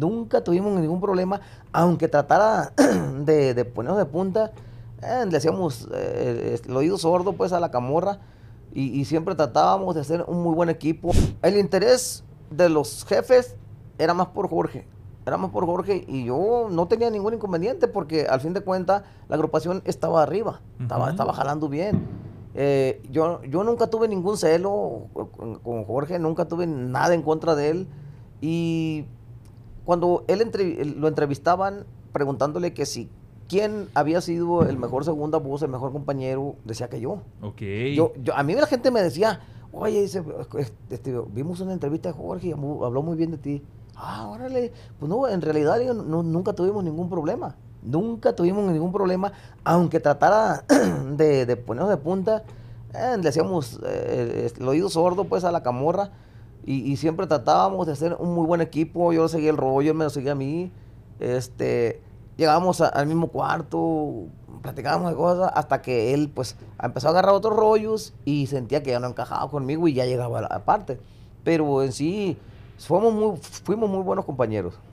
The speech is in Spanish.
Nunca tuvimos ningún problema, aunque tratara de, ponernos de punta, eh, le hacíamos eh, el oído sordo pues a la camorra y, siempre tratábamos de hacer un muy buen equipo. El interés de los jefes era más por Jorge, era más por Jorge y yo no tenía ningún inconveniente porque al fin de cuentas la agrupación estaba arriba, estaba, jalando bien. Eh, yo, yo nunca tuve ningún celo con Jorge, nunca tuve nada en contra de él y cuando él, lo entrevistaban preguntándole que si quién había sido el mejor segunda voz, el mejor compañero, decía que yo. Ok. Yo, a mí la gente me decía, oye, este, vimos una entrevista de Jorge y habló muy bien de ti. Ah, órale. Pues no, en realidad nunca tuvimos ningún problema. Nunca tuvimos ningún problema, aunque tratara de, ponernos de punta, eh, le hacíamos eh, el oído sordo pues a la camorra y, siempre tratábamos de hacer un muy buen equipo. Yo seguía el rollo, él me lo seguía a mí. Este, llegábamos al mismo cuarto, platicábamos de cosas, hasta que él pues empezó a agarrar otros rollos y sentía que ya no encajaba conmigo y ya llegaba a la parte. Pero en sí, muy, fuimos muy buenos compañeros.